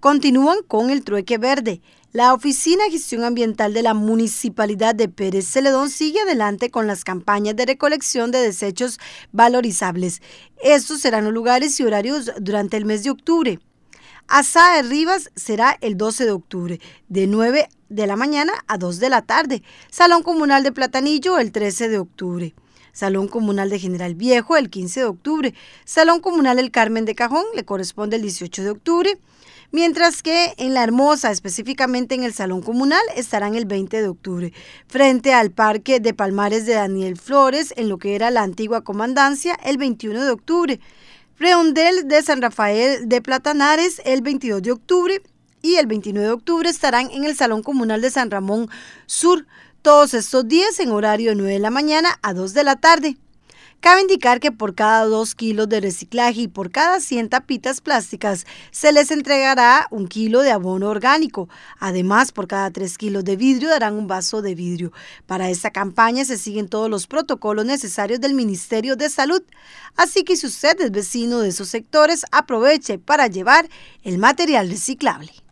Continúan con el trueque verde. La Oficina de Gestión Ambiental de la Municipalidad de Pérez Celedón sigue adelante con las campañas de recolección de desechos valorizables. Estos serán los lugares y horarios durante el mes de octubre. de Rivas será el 12 de octubre, de 9 de la mañana a 2 de la tarde. Salón Comunal de Platanillo el 13 de octubre. Salón Comunal de General Viejo el 15 de octubre. Salón Comunal El Carmen de Cajón le corresponde el 18 de octubre mientras que en La Hermosa, específicamente en el Salón Comunal, estarán el 20 de octubre, frente al Parque de Palmares de Daniel Flores, en lo que era la antigua comandancia, el 21 de octubre, Freondel de San Rafael de Platanares, el 22 de octubre, y el 29 de octubre estarán en el Salón Comunal de San Ramón Sur, todos estos días en horario de 9 de la mañana a 2 de la tarde. Cabe indicar que por cada 2 kilos de reciclaje y por cada 100 tapitas plásticas se les entregará un kilo de abono orgánico. Además, por cada 3 kilos de vidrio darán un vaso de vidrio. Para esta campaña se siguen todos los protocolos necesarios del Ministerio de Salud. Así que si usted es vecino de esos sectores, aproveche para llevar el material reciclable.